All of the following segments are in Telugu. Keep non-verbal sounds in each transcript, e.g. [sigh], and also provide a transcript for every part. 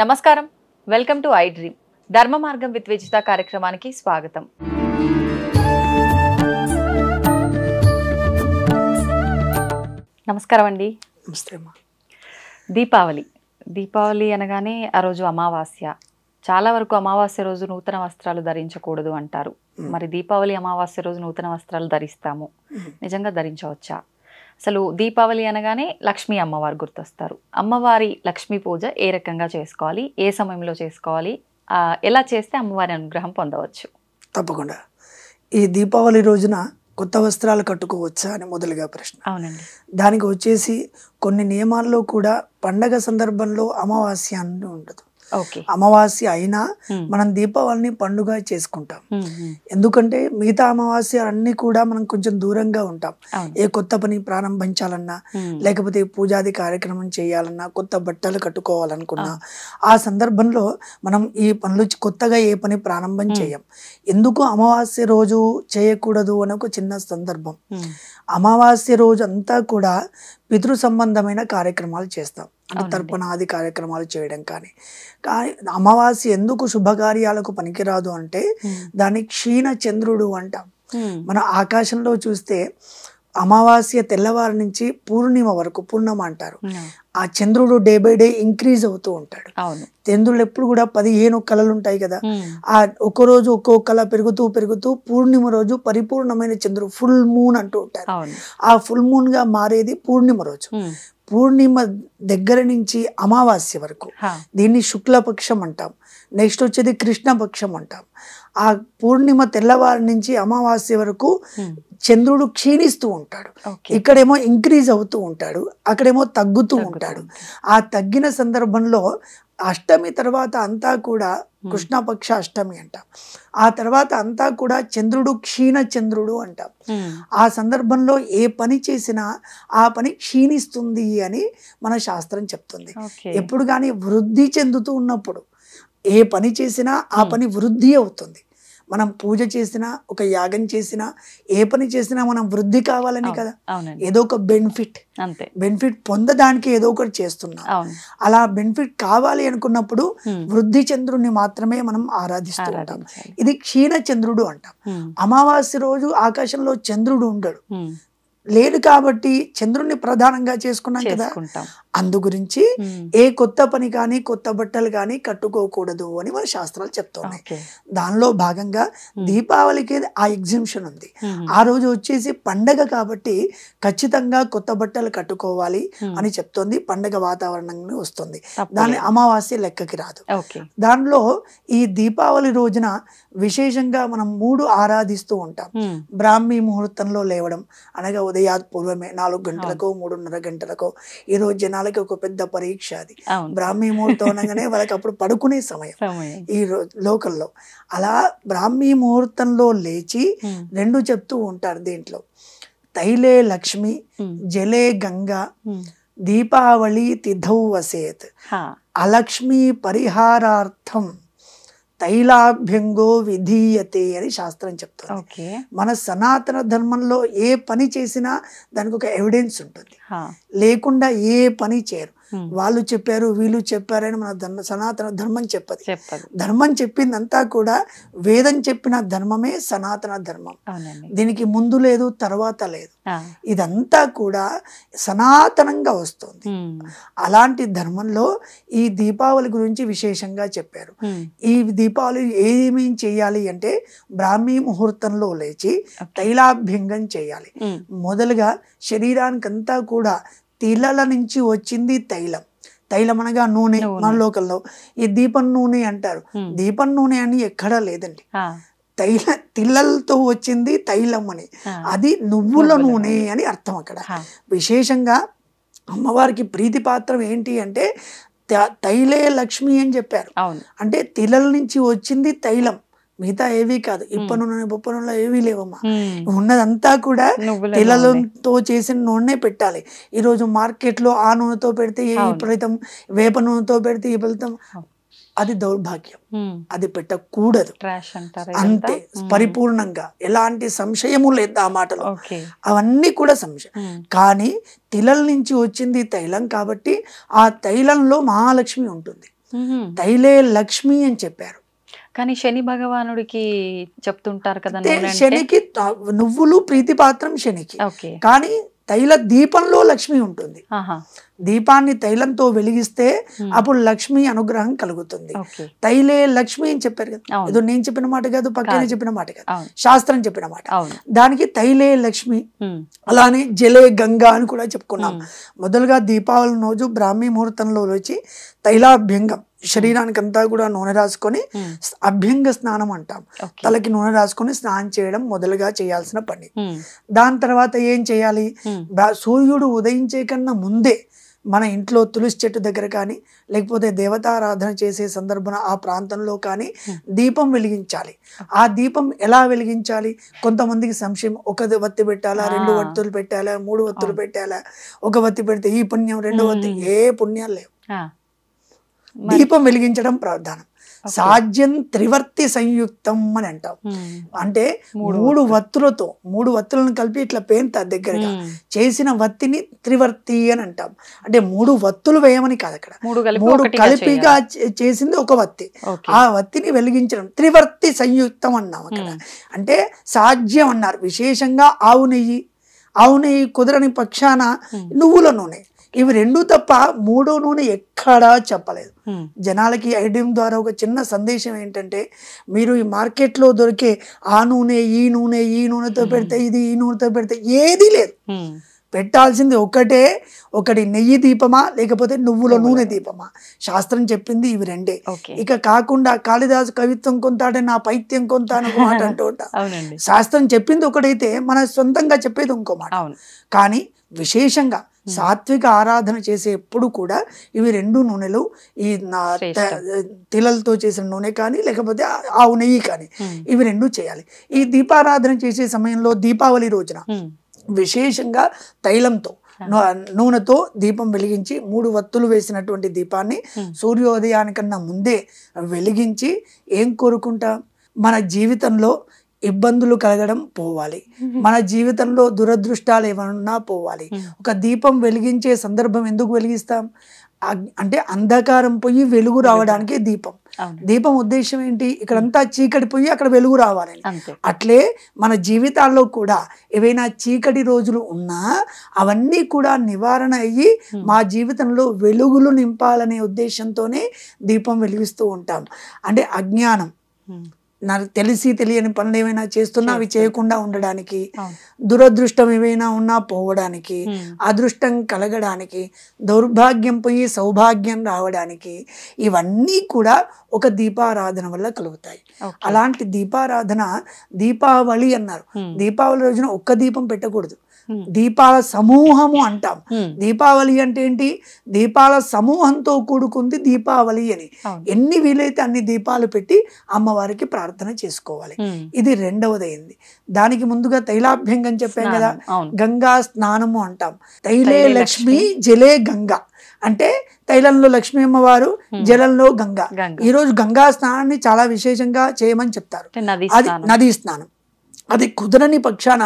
నమస్కారం వెల్కమ్ టు ఐ డ్రీమ్ ధర్మ మార్గం విత్ విజిత కార్యక్రమానికి స్వాగతం నమస్కారం అండి దీపావళి దీపావళి అనగానే ఆ రోజు అమావాస్య చాలా వరకు అమావాస్య రోజు నూతన వస్త్రాలు ధరించకూడదు అంటారు మరి దీపావళి అమావాస్య రోజు నూతన వస్త్రాలు ధరిస్తాము నిజంగా ధరించవచ్చా అసలు దీపావళి అనగానే లక్ష్మీ అమ్మవారు గుర్తొస్తారు అమ్మవారి లక్ష్మీ పూజ ఏ రకంగా చేసుకోవాలి ఏ సమయంలో చేసుకోవాలి ఎలా చేస్తే అమ్మవారి అనుగ్రహం పొందవచ్చు తప్పకుండా ఈ దీపావళి రోజున కొత్త వస్త్రాలు కట్టుకోవచ్చా అని మొదలుగా ప్రశ్న అవునండి దానికి వచ్చేసి కొన్ని నియమాల్లో కూడా పండగ సందర్భంలో అమావాస్య ఉండదు అమావాస్య అయినా మనం దీపావళిని పండుగ చేసుకుంటాం ఎందుకంటే మిగతా అమావాస్య అన్ని కూడా మనం కొంచెం దూరంగా ఉంటాం ఏ కొత్త పని ప్రారంభించాలన్నా లేకపోతే పూజాది కార్యక్రమం చేయాలన్నా కొత్త బట్టలు కట్టుకోవాలనుకున్నా ఆ సందర్భంలో మనం ఈ పనులు కొత్తగా ఏ పని ప్రారంభం చేయం ఎందుకు అమావాస్య రోజు చేయకూడదు అని ఒక చిన్న సందర్భం అమావాస్య రోజు అంతా కూడా పితృ సంబంధమైన కార్యక్రమాలు చేస్తాం అంటే తర్పణాది కార్యక్రమాలు చేయడం కానీ కానీ అమావాస్య ఎందుకు శుభకార్యాలకు పనికిరాదు అంటే దాని క్షీణ చంద్రుడు అంటాం మన ఆకాశంలో చూస్తే అమావాస్య తెల్లవారి నుంచి పూర్ణిమ వరకు పూర్ణిమ అంటారు ఆ చంద్రుడు డే బై డే ఇంక్రీజ్ అవుతూ ఉంటాడు చంద్రుడు ఎప్పుడు కూడా పదిహేను కళలు ఉంటాయి కదా ఆ ఒక్కో రోజు ఒక్కో కళ పెరుగుతూ పెరుగుతూ పూర్ణిమ రోజు పరిపూర్ణమైన చంద్రుడు ఫుల్ మూన్ అంటూ ఉంటారు ఆ ఫుల్ మూన్ గా మారేది పూర్ణిమ రోజు పూర్ణిమ దగ్గర నుంచి అమావాస్య వరకు దీన్ని శుక్లపక్షం అంటాం నెక్స్ట్ వచ్చేది కృష్ణపక్షం అంటాం ఆ పూర్ణిమ తెల్లవారి నుంచి అమావాస్య వరకు చంద్రుడు క్షీణిస్తూ ఉంటాడు ఇక్కడేమో ఇంక్రీజ్ అవుతూ ఉంటాడు అక్కడేమో తగ్గుతూ ఉంటాడు ఉంటాడు ఆ తగ్గిన సందర్భంలో అష్టమి తర్వాత అంతా కూడా కృష్ణపక్ష అష్టమి అంటాం ఆ తర్వాత అంతా కూడా చంద్రుడు క్షీణ చంద్రుడు అంటాం ఆ సందర్భంలో ఏ పని చేసినా ఆ పని క్షీణిస్తుంది అని మన శాస్త్రం చెప్తుంది ఎప్పుడు కానీ వృద్ధి చెందుతూ ఉన్నప్పుడు ఏ పని చేసినా ఆ పని వృద్ధి అవుతుంది మనం పూజ చేసినా ఒక యాగం చేసినా ఏ పని చేసినా మనం వృద్ధి కావాలని కదా ఏదో ఒక బెనిఫిట్ అంతే బెనిఫిట్ పొందడానికి ఏదో ఒకటి చేస్తున్నా అలా బెనిఫిట్ కావాలి అనుకున్నప్పుడు వృద్ధి చంద్రుడిని మాత్రమే మనం ఆరాధిస్తూ ఉంటాం ఇది క్షీణ చంద్రుడు అంటాం అమావాస్య రోజు ఆకాశంలో చంద్రుడు ఉండడు లేడు కాబట్టి చంద్రుణ్ణి ప్రధానంగా చేసుకున్నాం కదా అందు గురించి ఏ కొత్త పని కానీ కొత్త బట్టలు కానీ కట్టుకోకూడదు అని మన శాస్త్రాలు చెప్తున్నాయి దానిలో భాగంగా దీపావళికి ఆ ఎగ్జిబిషన్ ఉంది ఆ రోజు వచ్చేసి పండగ కాబట్టి ఖచ్చితంగా కొత్త బట్టలు కట్టుకోవాలి అని చెప్తోంది పండగ వాతావరణం వస్తుంది దాని అమావాస్య లెక్కకి రాదు దానిలో ఈ దీపావళి రోజున విశేషంగా మనం మూడు ఆరాధిస్తూ ఉంటాం బ్రాహ్మీ ముహూర్తంలో లేవడం అనగా ఉదయాత్ పూర్వమే నాలుగు గంటలకో మూడున్నర గంటలకో ఈ జనాలు వాళ్ళకి ఒక పెద్ద పరీక్ష అది బ్రాహ్మీ ముహూర్తం అనగానే [laughs] వాళ్ళకి అప్పుడు పడుకునే సమయం ఈ లోకల్లో అలా బ్రాహ్మీ ముహూర్తంలో లేచి రెండు చెప్తూ ఉంటారు దీంట్లో తైలే లక్ష్మి జలే గంగా దీపావళి తిథౌ వసేత్ అలక్ష్మి పరిహారార్థం తైలాభ్యంగో విధీయతే అని శాస్త్రం చెప్తుంది మన సనాతన ధర్మంలో ఏ పని చేసినా దానికి ఒక ఎవిడెన్స్ ఉంటుంది లేకుండా ఏ పని చేయరు వాళ్ళు చెప్పారు వీళ్ళు చెప్పారని మన ధర్మ సనాతన ధర్మం చెప్పదు ధర్మం చెప్పిందంతా కూడా వేదం చెప్పిన ధర్మమే సనాతన ధర్మం దీనికి ముందు లేదు తర్వాత లేదు ఇదంతా కూడా సనాతనంగా వస్తుంది అలాంటి ధర్మంలో ఈ దీపావళి గురించి విశేషంగా చెప్పారు ఈ దీపావళి ఏమేమి చేయాలి అంటే బ్రాహ్మీ ముహూర్తంలో లేచి తైలాభ్యంగం చేయాలి మొదలుగా శరీరానికంతా కూడా తిలల నుంచి వచ్చింది తైలం తైలం అనగా నూనె మన లోకల్లో ఈ దీపం నూనె అంటారు దీపం నూనె అని ఎక్కడా లేదండి తైల తిల్లలతో వచ్చింది తైలం అని అది నువ్వుల నూనె అని అర్థం అక్కడ విశేషంగా అమ్మవారికి ప్రీతి పాత్రం ఏంటి అంటే తైలే లక్ష్మి అని చెప్పారు అంటే తిలల నుంచి వచ్చింది తైలం మిగతా ఏవీ కాదు ఇప్పను పప్పు నూనెలో ఏవీ లేవమ్మా ఉన్నదంతా కూడా తెలలతో చేసిన నూనె పెట్టాలి ఈరోజు మార్కెట్లో ఆ నూనెతో పెడితే ఏ ఫలితం వేప నూనెతో పెడితే ఈ ఫలితం అది దౌర్భాగ్యం అది పెట్టకూడదు అంతే పరిపూర్ణంగా ఎలాంటి సంశయము లేదు ఆ మాటలో అవన్నీ కూడా సంశయం కానీ తిలల నుంచి వచ్చింది తైలం కాబట్టి ఆ తైలంలో మహాలక్ష్మి ఉంటుంది తైలే లక్ష్మి అని చెప్పారు కానీ శని భగవానుడికి చెప్తుంటారు కదా శనికి నువ్వులు ప్రీతి పాత్రం శనికి కానీ తైల దీపంలో లక్ష్మి ఉంటుంది దీపాన్ని తైలంతో వెలిగిస్తే అప్పుడు లక్ష్మి అనుగ్రహం కలుగుతుంది తైలే లక్ష్మి అని చెప్పారు కదా ఇది నేను చెప్పిన మాట కాదు పక్కనే చెప్పిన మాట కాదు శాస్త్రం చెప్పిన మాట దానికి తైలే లక్ష్మి అలానే జలే గంగా అని కూడా చెప్పుకున్నాం మొదలుగా దీపావళి రోజు బ్రాహ్మీ ముహూర్తంలో వచ్చి తైలాభ్యంగం శరీరానికి అంతా కూడా నూనె రాసుకొని అభ్యంగ స్నానం అంటాం తలకి నూనె రాసుకొని స్నానం చేయడం మొదలుగా చేయాల్సిన పని దాని తర్వాత ఏం చేయాలి సూర్యుడు ఉదయించే కన్నా ముందే మన ఇంట్లో తులసి చెట్టు దగ్గర కానీ లేకపోతే దేవతారాధన చేసే సందర్భన ఆ ప్రాంతంలో కానీ దీపం వెలిగించాలి ఆ దీపం ఎలా వెలిగించాలి కొంతమందికి సంశయం ఒక వత్తి పెట్టాలా రెండు వత్తులు పెట్టాలా మూడు వత్తులు పెట్టాలా ఒక వత్తి పెడితే ఈ పుణ్యం రెండు వత్తి ఏ పుణ్యాలు లేవు దీపం వెలిగించడం ప్రార్థన సాధ్యం త్రివర్తి సంయుక్తం అని అంటాం అంటే మూడు వత్తులతో మూడు వత్తులను కలిపి ఇట్లా పేంత దగ్గరగా చేసిన వత్తిని త్రివర్తి అని అంటాం అంటే మూడు వత్తులు వేయమని కాదు అక్కడ మూడు కలిపిగా చేసింది ఒక వత్తి ఆ వత్తిని వెలిగించడం త్రివర్తి సంయుక్తం అన్నాం అక్కడ అంటే సాధ్యం అన్నారు విశేషంగా ఆవు నెయ్యి ఆవు నెయ్యి కుదరని పక్షాన నువ్వుల నూనె ఇవి రెండు తప్ప మూడో నూనె ఎక్కడా చెప్పలేదు జనాలకి ఐడియం ద్వారా ఒక చిన్న సందేశం ఏంటంటే మీరు ఈ మార్కెట్లో దొరికే ఆ నూనె ఈ నూనె ఈ నూనెతో పెడితే ఇది ఈ నూనెతో పెడితే ఏదీ లేదు పెట్టాల్సింది ఒకటే ఒకటి నెయ్యి దీపమా లేకపోతే నువ్వుల నూనె దీపమా శాస్త్రం చెప్పింది ఇవి రెండే ఇక కాకుండా కాళిదాసు కవిత్వం కొంతాడే నా పైత్యం కొంత మాట అంటూ ఉంటా [laughs] శాస్త్రం చెప్పింది ఒకటైతే మన సొంతంగా చెప్పేది ఇంకో మాట కానీ విశేషంగా Hmm. సాత్విక ఆరాధన చేసేప్పుడు కూడా ఇవి రెండు నూనెలు ఈ తిలలతో చేసిన నూనె కానీ లేకపోతే ఆవు నెయ్యి కానీ hmm. ఇవి రెండు చేయాలి ఈ దీపారాధన చేసే సమయంలో దీపావళి రోజున hmm. విశేషంగా తైలంతో నూనెతో దీపం వెలిగించి మూడు వత్తులు వేసినటువంటి దీపాన్ని సూర్యోదయానికన్నా ముందే వెలిగించి ఏం కోరుకుంటాం మన జీవితంలో ఇబ్బందులు కలగడం పోవాలి [laughs] మన జీవితంలో దురదృష్టాలు ఏమన్నా పోవాలి hmm. ఒక దీపం వెలిగించే సందర్భం ఎందుకు వెలిగిస్తాం అంటే అంధకారం పోయి వెలుగు రావడానికి దీపం దీపం ఉద్దేశం ఏంటి ఇక్కడంతా చీకటి పోయి అక్కడ వెలుగు రావాలని అట్లే మన జీవితాల్లో కూడా ఏవైనా చీకటి రోజులు ఉన్నా అవన్నీ కూడా నివారణ అయ్యి hmm. మా జీవితంలో వెలుగులు నింపాలనే ఉద్దేశంతోనే దీపం వెలిగిస్తూ ఉంటాం అంటే అజ్ఞానం hmm. నాకు తెలిసి తెలియని పనులు ఏమైనా చేస్తున్నా అవి చేయకుండా ఉండడానికి దురదృష్టం ఏమైనా ఉన్నా పోవడానికి అదృష్టం కలగడానికి దౌర్భాగ్యం పోయి సౌభాగ్యం రావడానికి ఇవన్నీ కూడా ఒక దీపారాధన వల్ల కలుగుతాయి అలాంటి దీపారాధన దీపావళి అన్నారు దీపావళి రోజున ఒక్క దీపం పెట్టకూడదు దీపాల సమూహము అంటాం దీపావళి అంటే ఏంటి దీపాల సమూహంతో కూడుకుంది దీపావళి అని ఎన్ని వీలైతే అన్ని దీపాలు పెట్టి అమ్మవారికి ప్రార్థన చేసుకోవాలి ఇది రెండవదైంది దానికి ముందుగా తైలాభ్యంగం చెప్పాం కదా గంగా స్నానము అంటాం తైలే లక్ష్మి జలే గంగా అంటే తైలంలో లక్ష్మి అమ్మవారు జలంలో గంగా ఈ రోజు గంగా స్నానాన్ని చాలా విశేషంగా చేయమని చెప్తారు అది నదీ స్నానం అది కుదరని పక్షాన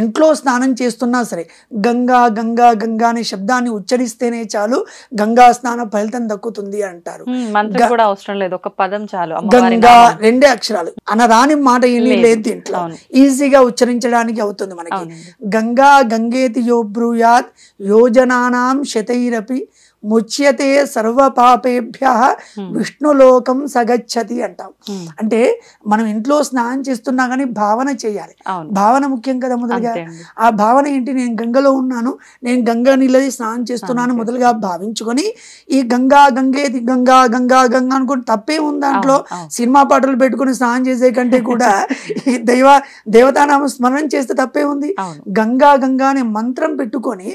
ఇంట్లో స్నానం చేస్తున్నా సరే గంగా గంగా గంగా అనే శబ్దాన్ని ఉచ్చరిస్తేనే చాలు గంగా స్నాన ఫలితం దక్కుతుంది అంటారు అవసరం లేదు ఒక పదం చాలు గంగా రెండే అక్షరాలు అనరాని మాట ఏమీ లేదు ఇంట్లో ఈజీగా ఉచ్చరించడానికి అవుతుంది మనకి గంగా గంగేతి యో బ్రూయాత్ యోజనానాం శతైరపి ముచ్యతే సర్వ పాపేభ్య hmm. విష్ణులోకం సగచ్చతి అంటాం hmm. అంటే మనం ఇంట్లో స్నానం చేస్తున్నా కానీ భావన చేయాలి భావన ముఖ్యం కదా మొదలుగా ఆ భావన ఏంటి నేను గంగలో ఉన్నాను నేను గంగా నీళ్ళది స్నానం చేస్తున్నాను మొదలుగా భావించుకొని ఈ గంగా గంగేది గంగా గంగా గంగా అనుకుని తప్పే ఉంది దాంట్లో సినిమా పాటలు పెట్టుకుని స్నానం చేసే కంటే కూడా ఈ దైవ దేవతానామ స్మరణం చేస్తే తప్పే ఉంది గంగా గంగా అనే మంత్రం పెట్టుకొని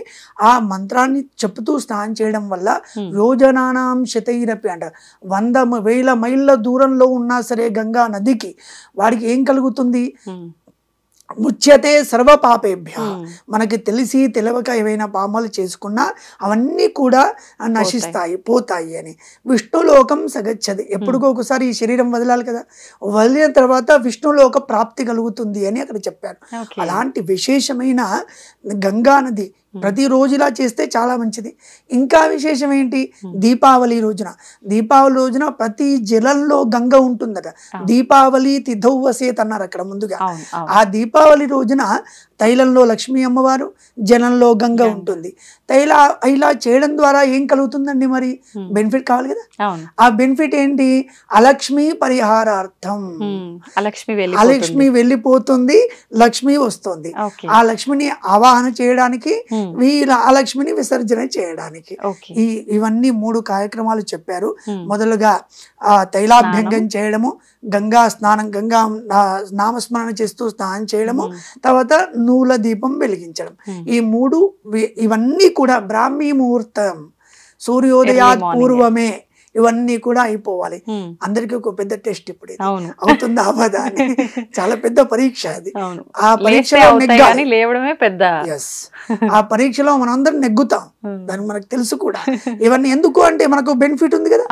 ఆ మంత్రాన్ని చెప్తూ స్నానం చేయడం వల్ల వల్ల యోజనానాం శతైరపి అంట వంద వేల మైళ్ళ దూరంలో ఉన్నా సరే గంగా నదికి వాడికి ఏం కలుగుతుంది ముచ్యతే సర్వ పాపేభ్య మనకి తెలిసి తెలవక ఏవైనా పాపాలు చేసుకున్నా అవన్నీ కూడా నశిస్తాయి పోతాయి అని విష్ణులోకం సగచ్చది ఒకసారి ఈ శరీరం వదలాలి కదా వదిలిన తర్వాత విష్ణులోక ప్రాప్తి కలుగుతుంది అని అక్కడ చెప్పారు అలాంటి విశేషమైన గంగా నది ప్రతి రోజులా చేస్తే చాలా మంచిది ఇంకా విశేషం ఏంటి దీపావళి రోజున దీపావళి రోజున ప్రతి జలంలో గంగ ఉంటుందట దీపావళి తిథౌవసేత్ అన్నారు అక్కడ ముందుగా ఆ దీప ದೀಪಾವಳಿ ರೋಜುನ తైలంలో లక్ష్మీ అమ్మవారు జనంలో గంగ ఉంటుంది తైల ఇలా చేయడం ద్వారా ఏం కలుగుతుందండి మరి బెనిఫిట్ కావాలి కదా ఆ బెనిఫిట్ ఏంటి అలక్ష్మి పరిహారార్థం అలక్ష్మి వెళ్ళిపోతుంది లక్ష్మి వస్తుంది ఆ లక్ష్మిని ఆవాహన చేయడానికి వీళ్ళ ఆ లక్ష్మిని విసర్జన చేయడానికి ఈ ఇవన్నీ మూడు కార్యక్రమాలు చెప్పారు మొదలుగా ఆ తైలాభ్యంగం చేయడము గంగా స్నానం గంగా నామస్మరణ చేస్తూ స్నానం చేయడము తర్వాత నూల దీపం వెలిగించడం hmm. ఈ మూడు ఇవన్నీ కూడా బ్రాహ్మీ ముహూర్తం సూర్యోదయా పూర్వమే ఇవన్నీ కూడా అయిపోవాలి అందరికీ ఒక పెద్ద టెస్ట్ ఇప్పుడు అవుతుంది అవదా అని [laughs] చాలా పెద్ద పరీక్ష అది ఆ పరీక్షలో లేవడమే పెద్ద ఆ పరీక్షలో మనం అందరం నెగ్గుతాం దాన్ని మనకు తెలుసు కూడా ఇవన్నీ ఎందుకు అంటే మనకు బెనిఫిట్ ఉంది కదా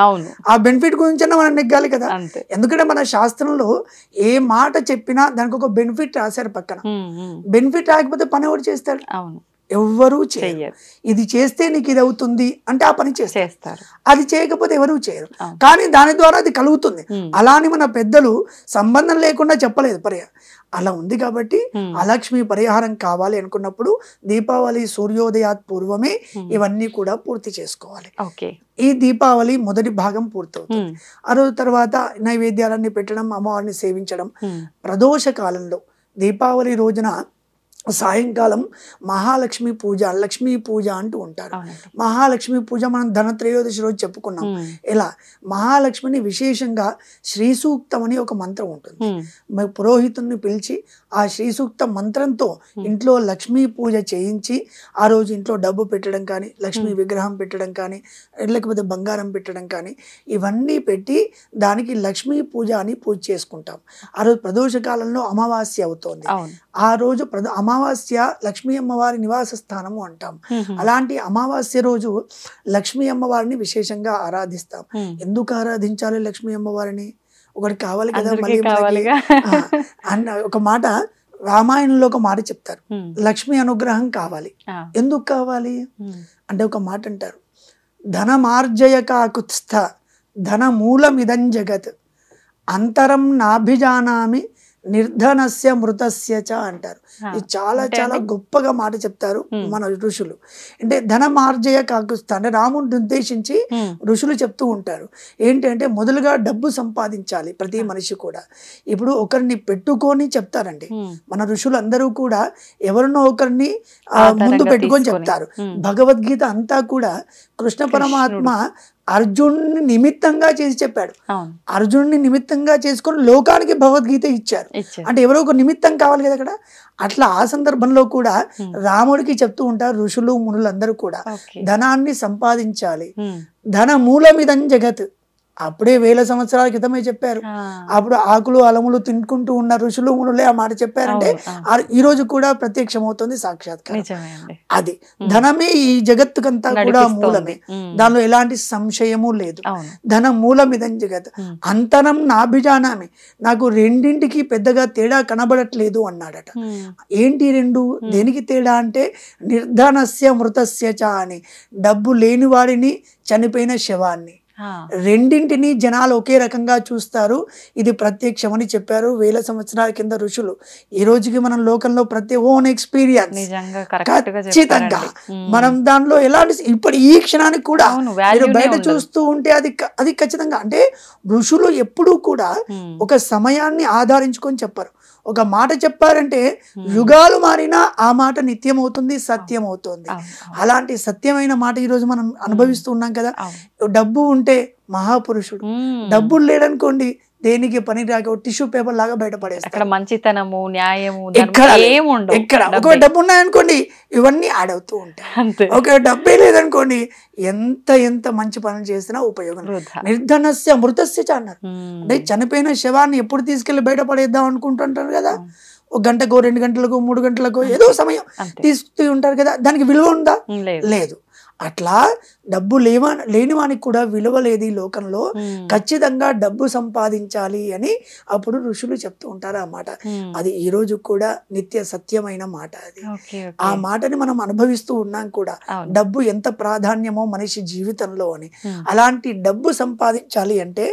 ఆ బెనిఫిట్ గురించి మనం నెగ్గాలి కదా ఎందుకంటే మన శాస్త్రంలో ఏ మాట చెప్పినా దానికి ఒక బెనిఫిట్ రాశారు పక్కన బెనిఫిట్ రాకపోతే పని ఎవరు చేస్తాడు ఎవ్వరూ చేయరు ఇది చేస్తే నీకు ఇది అవుతుంది అంటే ఆ పని చేస్తారు అది చేయకపోతే ఎవరూ చేయరు కానీ దాని ద్వారా అది కలుగుతుంది అలానే మన పెద్దలు సంబంధం లేకుండా చెప్పలేదు పర్య అలా ఉంది కాబట్టి అలక్ష్మి పరిహారం కావాలి అనుకున్నప్పుడు దీపావళి సూర్యోదయాత్ పూర్వమే ఇవన్నీ కూడా పూర్తి చేసుకోవాలి ఈ దీపావళి మొదటి భాగం పూర్తవుతుంది ఆ రోజు తర్వాత నైవేద్యాలన్నీ పెట్టడం అమ్మవారిని సేవించడం ప్రదోష కాలంలో దీపావళి రోజున సాయంకాలం మహాలక్ష్మి పూజ లక్ష్మీ పూజ అంటూ ఉంటారు మహాలక్ష్మి పూజ మనం ధనత్రయోదశి రోజు చెప్పుకున్నాం ఇలా మహాలక్ష్మిని విశేషంగా శ్రీ సూక్తం అని ఒక మంత్రం ఉంటుంది పురోహితుని పిలిచి ఆ శ్రీ సూక్త మంత్రంతో ఇంట్లో లక్ష్మీ పూజ చేయించి ఆ రోజు ఇంట్లో డబ్బు పెట్టడం కానీ లక్ష్మీ విగ్రహం పెట్టడం కానీ లేకపోతే బంగారం పెట్టడం కానీ ఇవన్నీ పెట్టి దానికి లక్ష్మీ పూజ అని పూజ చేసుకుంటాం ఆ రోజు ప్రదోష కాలంలో అమావాస్య అవుతోంది ఆ రోజు ప్రదో అమా అమావాస్య లక్ష్మీ అమ్మవారి నివాస స్థానము అంటాం అలాంటి అమావాస్య రోజు లక్ష్మీ అమ్మవారిని విశేషంగా ఆరాధిస్తాం ఎందుకు ఆరాధించాలి లక్ష్మీ అమ్మవారిని ఒకటి కావాలి కదా మళ్ళీ అన్న ఒక మాట రామాయణంలో ఒక మాట చెప్తారు లక్ష్మి అనుగ్రహం కావాలి ఎందుకు కావాలి అంటే ఒక మాట అంటారు ధన మార్జయ కాకుత్స్థ మూలమిదం జగత్ అంతరం నాభిజానామి నిర్ధనస్య మృతస్య చ అంటారు ఇది చాలా చాలా గొప్పగా మాట చెప్తారు మన ఋషులు అంటే మార్జయ కాకుస్త అంటే రాముడిని ఉద్దేశించి ఋషులు చెప్తూ ఉంటారు ఏంటంటే మొదలుగా డబ్బు సంపాదించాలి ప్రతి మనిషి కూడా ఇప్పుడు ఒకరిని పెట్టుకొని చెప్తారండి మన ఋషులందరూ కూడా ఎవరినో ఒకరిని ముందు పెట్టుకొని చెప్తారు భగవద్గీత అంతా కూడా కృష్ణ పరమాత్మ అర్జునుని నిమిత్తంగా చేసి చెప్పాడు అర్జునుని నిమిత్తంగా చేసుకొని లోకానికి భగవద్గీత ఇచ్చారు అంటే ఎవరో ఒక నిమిత్తం కావాలి కదా అక్కడ అట్లా ఆ సందర్భంలో కూడా రాముడికి చెప్తూ ఉంటారు ఋషులు మునులందరూ కూడా ధనాన్ని సంపాదించాలి ధన మూలమిదం జగత్ అప్పుడే వేల సంవత్సరాల క్రితమే చెప్పారు అప్పుడు ఆకులు అలములు తినుకుంటూ ఉన్న ఋషులు మునులే ఆ మాట చెప్పారంటే ఈ రోజు కూడా ప్రత్యక్షమవుతుంది సాక్షాత్కారం అది ధనమే ఈ జగత్తుకంతా కూడా మూలమే దానిలో ఎలాంటి సంశయము లేదు ధనం మూలం ఇదని జగత్ అంతనం నాభిజానామే నాకు రెండింటికి పెద్దగా తేడా కనబడట్లేదు అన్నాడట ఏంటి రెండు దేనికి తేడా అంటే నిర్ధనస్య మృతస్య చ అని డబ్బు లేని వాడిని చనిపోయిన శవాన్ని రెండింటిని జనాలు ఒకే రకంగా చూస్తారు ఇది ప్రత్యక్షమని చెప్పారు వేల సంవత్సరాల కింద ఋషులు ఈ రోజుకి మనం లోకంలో ప్రతి ఓన్ ఎక్స్పీరియన్స్ ఖచ్చితంగా మనం దానిలో ఎలాంటి ఇప్పుడు ఈ క్షణానికి కూడా మీరు బయట చూస్తూ ఉంటే అది అది ఖచ్చితంగా అంటే ఋషులు ఎప్పుడూ కూడా ఒక సమయాన్ని ఆధారించుకొని చెప్పారు ఒక మాట చెప్పారంటే యుగాలు మారినా ఆ మాట నిత్యం అవుతుంది సత్యం అవుతుంది అలాంటి సత్యమైన మాట ఈరోజు మనం అనుభవిస్తూ ఉన్నాం కదా డబ్బు ఉంటే మహాపురుషుడు డబ్బులు లేడనుకోండి దేనికి పని రాక టిష్యూ పేపర్ లాగా బయటపడేస్తారు అక్కడ మంచితనము న్యాయము ఎక్కడ ఎక్కడ ఒకవేళ డబ్బు ఉన్నాయనుకోండి ఇవన్నీ ఆడవుతూ ఉంటాయి ఒకవేళ డబ్బే లేదనుకోండి ఎంత ఎంత మంచి పనులు చేసినా ఉపయోగం నిర్ధనస్య మృతస్య అన్నారు అంటే చనిపోయిన శవాన్ని ఎప్పుడు తీసుకెళ్లి బయటపడేద్దాం అనుకుంటుంటారు కదా ఒక గంటకో రెండు గంటలకు మూడు గంటలకు ఏదో సమయం తీసుకుంటూ ఉంటారు కదా దానికి విలువ ఉందా లేదు అట్లా డబ్బు లేవా లేనివానికి కూడా విలువ లేదు లోకంలో ఖచ్చితంగా డబ్బు సంపాదించాలి అని అప్పుడు ఋషులు చెప్తూ ఉంటారు ఆ మాట అది ఈ రోజు కూడా నిత్య సత్యమైన మాట అది ఆ మాటని మనం అనుభవిస్తూ ఉన్నాం కూడా డబ్బు ఎంత ప్రాధాన్యమో మనిషి జీవితంలో అని అలాంటి డబ్బు సంపాదించాలి అంటే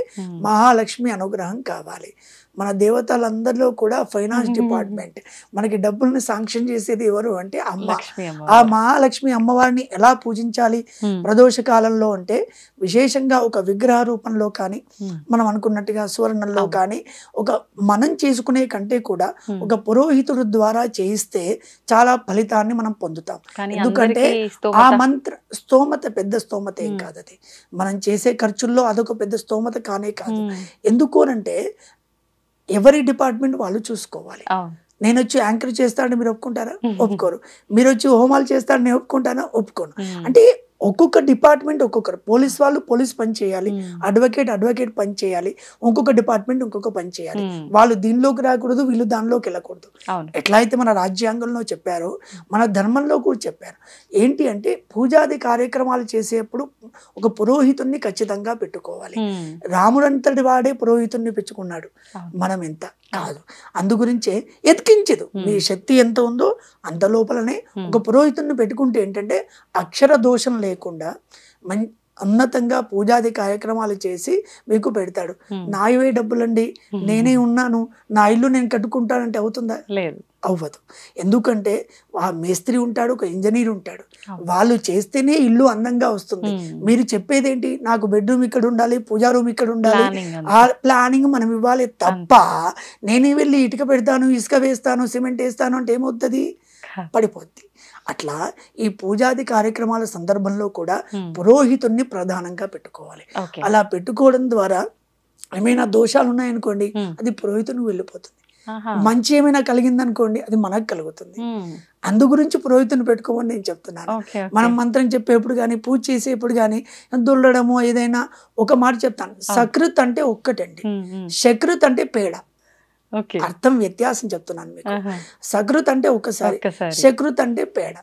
మహాలక్ష్మి అనుగ్రహం కావాలి మన దేవతలందరిలో కూడా ఫైనాన్స్ డిపార్ట్మెంట్ మనకి డబ్బుల్ని శాంక్షన్ చేసేది ఎవరు అంటే అమ్మ ఆ మహాలక్ష్మి అమ్మవారిని ఎలా పూజించాలి ప్రదో ద్వాదశ కాలంలో అంటే విశేషంగా ఒక విగ్రహ రూపంలో కానీ మనం అనుకున్నట్టుగా సువర్ణంలో కానీ ఒక మనం చేసుకునే కంటే కూడా ఒక పురోహితుడు ద్వారా చేయిస్తే చాలా ఫలితాన్ని మనం పొందుతాం ఎందుకంటే ఆ మంత్ర స్తోమత పెద్ద స్తోమత ఏం కాదు అది మనం చేసే ఖర్చుల్లో అదొక పెద్ద స్తోమత కానే కాదు ఎందుకోనంటే ఎవరి డిపార్ట్మెంట్ వాళ్ళు చూసుకోవాలి నేను వచ్చి యాంకర్ చేస్తాడని మీరు ఒప్పుకుంటారా ఒప్పుకోరు మీరు వచ్చి హోమాలు చేస్తాడని నేను ఒప్పుకుంటానా ఒప్పుకోను అంటే ఒక్కొక్క డిపార్ట్మెంట్ ఒక్కొక్కరు పోలీస్ వాళ్ళు పోలీస్ పని చేయాలి అడ్వకేట్ అడ్వకేట్ పని చేయాలి ఒక్కొక్క డిపార్ట్మెంట్ ఇంకొక పని చేయాలి వాళ్ళు దీనిలోకి రాకూడదు వీళ్ళు దానిలోకి వెళ్ళకూడదు ఎట్లా అయితే మన రాజ్యాంగంలో చెప్పారో మన ధర్మంలో కూడా చెప్పారు ఏంటి అంటే పూజాది కార్యక్రమాలు చేసేప్పుడు ఒక పురోహితుణ్ణి ఖచ్చితంగా పెట్టుకోవాలి రాముడంతటి వాడే పురోహితుణ్ణి పెట్టుకున్నాడు మనం ఎంత కాదు అందు గురించే ఎతికించదు మీ శక్తి ఎంత ఉందో అంత లోపలనే ఒక పురోహితుణ్ణి పెట్టుకుంటే ఏంటంటే అక్షర దోషం లేదు లేకుండా మం ఉన్నతంగా పూజాది కార్యక్రమాలు చేసి మీకు పెడతాడు నాయువే డబ్బులండి నేనే ఉన్నాను నా ఇల్లు నేను కట్టుకుంటానంటే అవుతుందా లేదు అవ్వదు ఎందుకంటే ఆ మేస్త్రి ఉంటాడు ఒక ఇంజనీర్ ఉంటాడు వాళ్ళు చేస్తేనే ఇల్లు అందంగా వస్తుంది మీరు చెప్పేది ఏంటి నాకు బెడ్రూమ్ ఇక్కడ ఉండాలి పూజా రూమ్ ఇక్కడ ఉండాలి ఆ ప్లానింగ్ మనం ఇవ్వాలి తప్ప నేనే వెళ్ళి ఇటుక పెడతాను ఇసుక వేస్తాను సిమెంట్ వేస్తాను అంటే ఏమవుతుంది పడిపోద్ది అట్లా ఈ పూజాది కార్యక్రమాల సందర్భంలో కూడా పురోహితుణ్ణి ప్రధానంగా పెట్టుకోవాలి అలా పెట్టుకోవడం ద్వారా ఏమైనా దోషాలు ఉన్నాయనుకోండి అది పురోహితుని వెళ్ళిపోతుంది మంచి ఏమైనా కలిగిందనుకోండి అది మనకు కలుగుతుంది అందు గురించి పురోహితుని పెట్టుకోమని నేను చెప్తున్నాను మనం మంత్రం చెప్పేప్పుడు కానీ పూజ చేసేప్పుడు కానీ దొల్లడము ఏదైనా ఒక మాట చెప్తాను సకృత్ అంటే ఒక్కటండి శకృత్ అంటే పేడ అర్థం వ్యత్యాసం చెప్తున్నాను మీకు సకృత్ అంటే ఒకసారి శకృత్ అంటే పేడ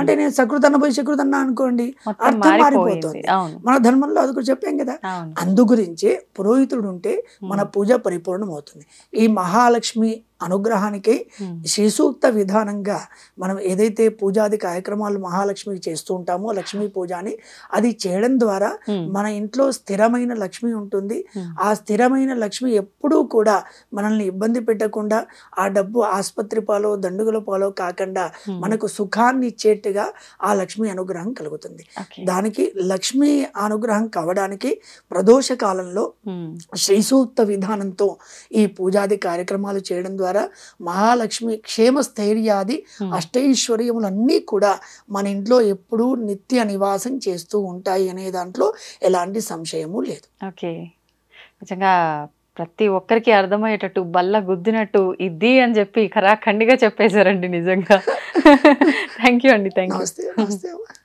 అంటే నేను సకృత్ అన్న పోయి శకృత్ అన్న అనుకోండి అర్థం మారిపోతుంది మన ధర్మంలో అది కూడా చెప్పాం కదా అందు గురించి పురోహితుడు ఉంటే మన పూజ పరిపూర్ణం అవుతుంది ఈ మహాలక్ష్మి అనుగ్రహానికి శ్రీసూక్త విధానంగా మనం ఏదైతే పూజాది కార్యక్రమాలు మహాలక్ష్మికి చేస్తూ ఉంటామో లక్ష్మీ పూజ అని అది చేయడం ద్వారా మన ఇంట్లో స్థిరమైన లక్ష్మి ఉంటుంది ఆ స్థిరమైన లక్ష్మి ఎప్పుడూ కూడా మనల్ని ఇబ్బంది పెట్టకుండా ఆ డబ్బు ఆసుపత్రి పాలో దండుగల పాలో కాకుండా మనకు సుఖాన్ని ఇచ్చేట్టుగా ఆ లక్ష్మి అనుగ్రహం కలుగుతుంది దానికి లక్ష్మి అనుగ్రహం కావడానికి ప్రదోష కాలంలో శ్రీసూక్త విధానంతో ఈ పూజాది కార్యక్రమాలు చేయడం ద్వారా ద్వారా మహాలక్ష్మి క్షేమ స్థైర్యాది hmm. అష్టైశ్వర్యములన్నీ కూడా మన ఇంట్లో ఎప్పుడూ నిత్య నివాసం చేస్తూ ఉంటాయి అనే దాంట్లో ఎలాంటి సంశయము లేదు ఓకే నిజంగా ప్రతి ఒక్కరికి అర్థమయ్యేటట్టు బల్ల గుద్దినట్టు ఇది అని చెప్పి ఖరాఖండిగా చెప్పేశారండి నిజంగా థ్యాంక్ [laughs] యూ [laughs] అండి థ్యాంక్ యూ